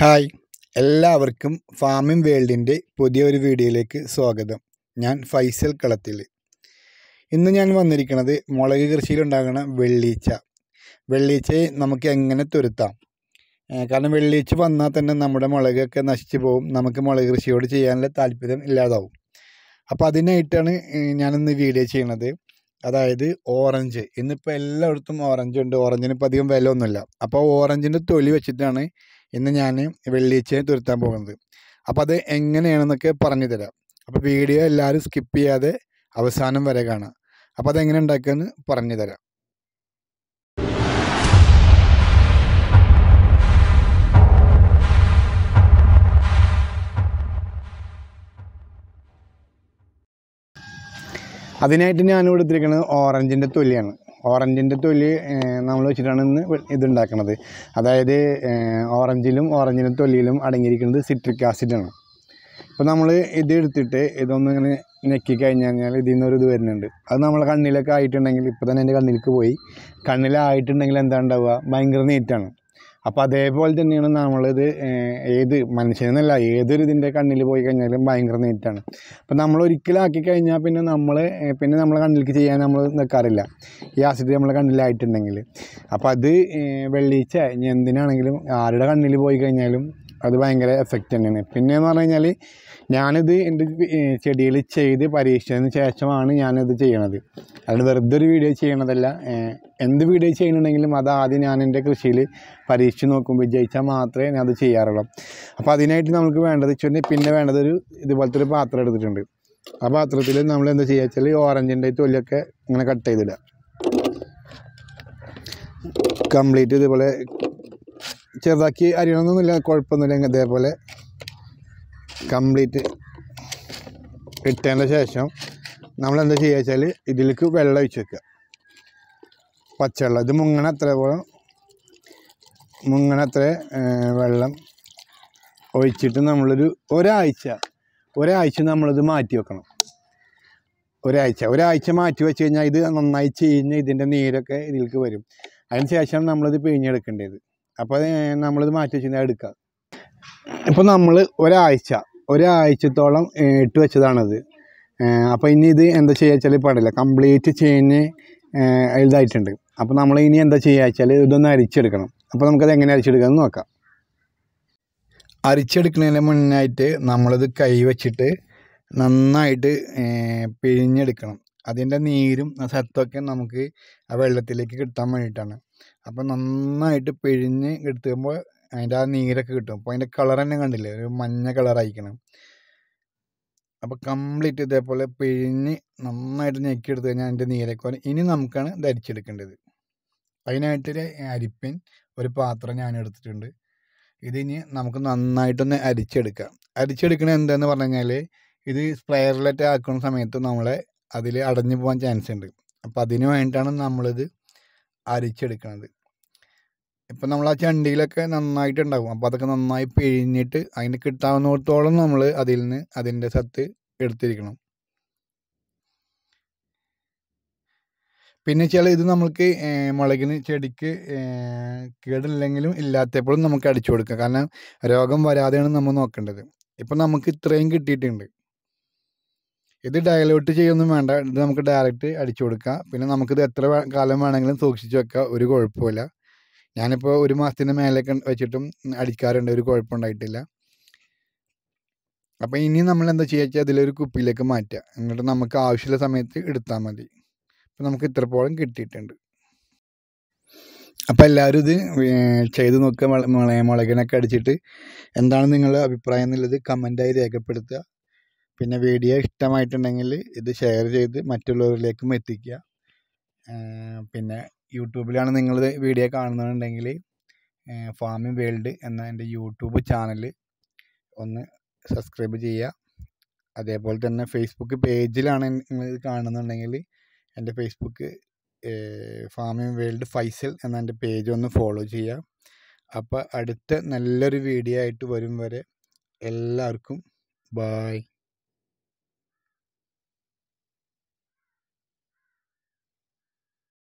hi എല്ലാവർക്കും farming വേൾഡിൻ്റെ പുതിയൊരു വീഡിയോയിലേക്ക് സ്വാഗതം ഞാൻ ഫൈസൽ കളത്തിൽ ഇന്ന് ഞാൻ വന്നിരിക്കുന്നത് മുളക് കൃഷിയിലുണ്ടാകുന്ന വെള്ളീച്ച വെള്ളീച്ചയെ നമുക്ക് എങ്ങനെ തുരുത്താം കാരണം വെള്ളീച്ച വന്നാൽ തന്നെ നമ്മുടെ മുളകൊക്കെ നശിച്ചു പോകും നമുക്ക് മുളക് കൃഷിയോട് ചെയ്യാനുള്ള താല്പര്യം ഇല്ലാതാവും അപ്പോൾ അതിനായിട്ടാണ് ഞാനിന്ന് വീഡിയോ ചെയ്യണത് അതായത് ഓറഞ്ച് ഇന്നിപ്പോൾ എല്ലായിടത്തും ഓറഞ്ച് ഉണ്ട് ഓറഞ്ചിന് ഇപ്പോൾ അധികം വില ഒന്നുമില്ല അപ്പോൾ ഓറഞ്ചിൻ്റെ തൊലി വെച്ചിട്ടാണ് ഇന്ന് ഞാൻ വെള്ളിയാഴ്ച തുരുത്താൻ പോകുന്നത് അപ്പോൾ അത് എങ്ങനെയാണെന്നൊക്കെ പറഞ്ഞു തരാം അപ്പോൾ വീഡിയോ എല്ലാവരും സ്കിപ്പ് ചെയ്യാതെ അവസാനം വരെ കാണാം അപ്പോൾ അതെങ്ങനെ ഉണ്ടാക്കുമെന്ന് പറഞ്ഞു തരാം അതിനായിട്ട് ഞാൻ കൊടുത്തിരിക്കുന്നത് ഓറഞ്ചിൻ്റെ തൊലിയാണ് ഓറഞ്ചിൻ്റെ തൊലി നമ്മൾ വെച്ചിട്ടാണ് ഇന്ന് ഇതുണ്ടാക്കുന്നത് അതായത് ഓറഞ്ചിലും ഓറഞ്ചിൻ്റെ തൊലിയിലും അടങ്ങിയിരിക്കുന്നത് സിട്രിക് ആസിഡാണ് ഇപ്പോൾ നമ്മൾ ഇത് എടുത്തിട്ട് ഇതൊന്നും ഇങ്ങനെ ഞെക്കി കഴിഞ്ഞ് കഴിഞ്ഞാൽ ഇതിൽ നിന്നൊരു ഇത് വരുന്നുണ്ട് അത് നമ്മളെ കണ്ണിലൊക്കെ ആയിട്ടുണ്ടെങ്കിൽ ഇപ്പോൾ തന്നെ എൻ്റെ കണ്ണിലേക്ക് പോയി കണ്ണിലായിട്ടുണ്ടെങ്കിൽ എന്താ ഉണ്ടാവുക ഭയങ്കര നീറ്റാണ് അപ്പോൾ അതേപോലെ തന്നെയാണ് നമ്മളിത് ഏത് മനുഷ്യനെന്നല്ല ഏതൊരു ഇതിൻ്റെ കണ്ണിൽ പോയി കഴിഞ്ഞാലും ഭയങ്കര നീറ്റാണ് അപ്പോൾ നമ്മൾ ഒരിക്കലാക്കി കഴിഞ്ഞാൽ പിന്നെ നമ്മൾ പിന്നെ നമ്മളെ കണ്ണിലേക്ക് ചെയ്യാൻ നമ്മൾ നിൽക്കാറില്ല ഈ ആസിഡ് നമ്മളെ കണ്ണിലായിട്ടുണ്ടെങ്കിൽ അപ്പോൾ അത് ഇനി എന്തിനാണെങ്കിലും ആരുടെ കണ്ണിൽ പോയി കഴിഞ്ഞാലും അത് ഭയങ്കര എഫക്റ്റ് തന്നെയാണ് പിന്നെയെന്ന് പറഞ്ഞു കഴിഞ്ഞാൽ ഞാനിത് എൻ്റെ ചെടിയിൽ ചെയ്ത് പരീക്ഷിച്ചതിന് ശേഷമാണ് ഞാനിത് ചെയ്യണത് അതിന് വെറുതെ ഒരു വീഡിയോ ചെയ്യണതല്ല എന്ത് വീഡിയോ ചെയ്യണമെങ്കിലും അത് ആദ്യം ഞാൻ എൻ്റെ കൃഷിയിൽ പരീക്ഷിച്ച് നോക്കും വിജയിച്ചാൽ മാത്രമേ ഞാൻ അത് ചെയ്യാറുള്ളൂ അപ്പോൾ അതിനായിട്ട് നമുക്ക് വേണ്ടത് വെച്ചാൽ പിന്നെ വേണ്ടത് ഒരു ഇതുപോലത്തെ ഒരു പാത്രം എടുത്തിട്ടുണ്ട് ആ പാത്രത്തിൽ നമ്മൾ എന്താ ചെയ്യുക വെച്ചാൽ ഓറഞ്ചിൻ്റെ തൊലിയൊക്കെ ഇങ്ങനെ കട്ട് ചെയ്തിടുക കംപ്ലീറ്റ് ഇതുപോലെ ചെറുതാക്കി അരിയണമെന്നൊന്നുമില്ല കുഴപ്പമൊന്നുമില്ല ഇതേപോലെ കംപ്ലീറ്റ് ഇട്ടതിൻ്റെ ശേഷം നമ്മൾ എന്താ ചെയ്യുക വെച്ചാൽ ഇതിലേക്ക് വെള്ളം ഒഴിച്ച് വെക്കുക പച്ചവെള്ളം ഇത് മുങ്ങണ അത്ര പോലെ മുങ്ങണ അത്ര വെള്ളം ഒഴിച്ചിട്ട് നമ്മളൊരു ഒരാഴ്ച ഒരാഴ്ച നമ്മളിത് മാറ്റി വെക്കണം ഒരാഴ്ച ഒരാഴ്ച മാറ്റി വെച്ച് കഴിഞ്ഞാൽ ഇത് നന്നായി ചീഞ്ഞ് ഇതിൻ്റെ നീരൊക്കെ ഇതിലേക്ക് വരും അതിന് ശേഷം നമ്മളിത് പിഴിഞ്ഞെടുക്കേണ്ടത് അപ്പോൾ നമ്മളിത് മാറ്റി വെച്ചാൽ എടുക്കുക ഇപ്പോൾ നമ്മൾ ഒരാഴ്ച ഒരാഴ്ചത്തോളം ഇട്ട് വെച്ചതാണത് അപ്പോൾ ഇനി ഇത് എന്താ ചെയ്യുക വെച്ചാൽ പാടില്ല കംപ്ലീറ്റ് ചെയിന് ഇതായിട്ടുണ്ട് അപ്പോൾ നമ്മൾ ഇനി എന്താ ചെയ്യുക വെച്ചാൽ ഇതൊന്ന് അരിച്ചെടുക്കണം അപ്പോൾ നമുക്കത് എങ്ങനെ എന്ന് നോക്കാം അരിച്ചെടുക്കുന്നതിന് മുന്നായിട്ട് നമ്മളിത് കൈ വെച്ചിട്ട് നന്നായിട്ട് പിഴിഞ്ഞെടുക്കണം അതിൻ്റെ നീരും ആ സത്തൊക്കെ നമുക്ക് ആ വെള്ളത്തിലേക്ക് കിട്ടാൻ വേണ്ടിയിട്ടാണ് അപ്പം നന്നായിട്ട് പിഴിഞ്ഞ് എടുത്തുമ്പോൾ അതിൻ്റെ ആ നീരൊക്കെ കിട്ടും അപ്പോൾ അതിൻ്റെ കളർ തന്നെ കണ്ടില്ലേ ഒരു മഞ്ഞ കളറായിരിക്കണം അപ്പോൾ കംപ്ലീറ്റ് ഇതേപോലെ പിഴിഞ്ഞ് നന്നായിട്ട് എടുത്തു കഴിഞ്ഞാൽ അതിൻ്റെ നീരൊക്കെ ഇനി നമുക്കാണ് ധരിച്ചെടുക്കേണ്ടത് അതിനായിട്ടൊരു അരിപ്പൻ ഒരു പാത്രം ഞാൻ എടുത്തിട്ടുണ്ട് ഇതിനി നമുക്ക് നന്നായിട്ടൊന്ന് അരിച്ചെടുക്കാം അരിച്ചെടുക്കണത് എന്താന്ന് പറഞ്ഞു കഴിഞ്ഞാൽ ഇത് സ്പ്രയറിലൊക്കെ ആക്കുന്ന സമയത്ത് നമ്മളെ അതിൽ അടഞ്ഞു പോകാൻ ചാൻസ് ഉണ്ട് അപ്പോൾ അതിന് വേണ്ടിയിട്ടാണ് നമ്മളിത് അരിച്ചെടുക്കുന്നത് ഇപ്പം നമ്മൾ ആ ചണ്ടിയിലൊക്കെ നന്നായിട്ടുണ്ടാകും അപ്പോൾ അതൊക്കെ നന്നായി പിഴിഞ്ഞിട്ട് അതിന് കിട്ടാവുന്നിടത്തോളം നമ്മൾ അതിൽ നിന്ന് അതിൻ്റെ സത്ത് എടുത്തിരിക്കണം പിന്നെ ചില ഇത് നമ്മൾക്ക് മുളകിന് ചെടിക്ക് കേടില്ലെങ്കിലും ഇല്ലാത്തപ്പോഴും നമുക്ക് അടിച്ചു കൊടുക്കാം കാരണം രോഗം വരാതെയാണ് നമ്മൾ നോക്കേണ്ടത് ഇപ്പം നമുക്ക് ഇത്രയും കിട്ടിയിട്ടുണ്ട് ഇത് ഡയലോട്ട് ചെയ്യൊന്നും വേണ്ട ഇത് നമുക്ക് ഡയറക്റ്റ് അടിച്ചു കൊടുക്കാം പിന്നെ നമുക്കിത് എത്ര കാലം വേണമെങ്കിലും സൂക്ഷിച്ച് വെക്കാം ഒരു കുഴപ്പമില്ല ഞാനിപ്പോൾ ഒരു മാസത്തിൻ്റെ മേലേക്ക് വെച്ചിട്ടും അടിക്കാറുണ്ട് ഒരു കുഴപ്പമുണ്ടായിട്ടില്ല അപ്പോൾ ഇനി നമ്മൾ എന്താ ചെയ്യുക വെച്ചാൽ അതിലൊരു കുപ്പിയിലേക്ക് മാറ്റുക എന്നിട്ട് നമുക്ക് ആവശ്യമുള്ള സമയത്ത് എടുത്താൽ മതി അപ്പോൾ നമുക്ക് ഇത്രപ്പോഴും കിട്ടിയിട്ടുണ്ട് അപ്പോൾ എല്ലാവരും ഇത് ചെയ്ത് നോക്കുക മുളകിനൊക്കെ അടിച്ചിട്ട് എന്താണ് നിങ്ങളുടെ അഭിപ്രായം എന്നുള്ളത് കമൻ്റായി രേഖപ്പെടുത്തുക പിന്നെ വീഡിയോ ഇഷ്ടമായിട്ടുണ്ടെങ്കിൽ ഇത് ഷെയർ ചെയ്ത് മറ്റുള്ളവരിലേക്കും എത്തിക്കുക പിന്നെ യൂട്യൂബിലാണ് നിങ്ങൾ വീഡിയോ കാണുന്നുണ്ടെങ്കിൽ ഫാമിംഗ് വേൾഡ് എന്ന എൻ്റെ യൂട്യൂബ് ചാനൽ ഒന്ന് സബ്സ്ക്രൈബ് ചെയ്യുക അതേപോലെ തന്നെ ഫേസ്ബുക്ക് പേജിലാണ് നിങ്ങൾ ഇത് കാണുന്നുണ്ടെങ്കിൽ എൻ്റെ ഫേസ്ബുക്ക് ഫാമിംഗ് വേൾഡ് ഫൈസൽ എന്ന എൻ്റെ പേജ് ഒന്ന് ഫോളോ ചെയ്യുക അപ്പോൾ അടുത്ത നല്ലൊരു വീഡിയോ ആയിട്ട് വരും വരെ എല്ലാവർക്കും ബായ്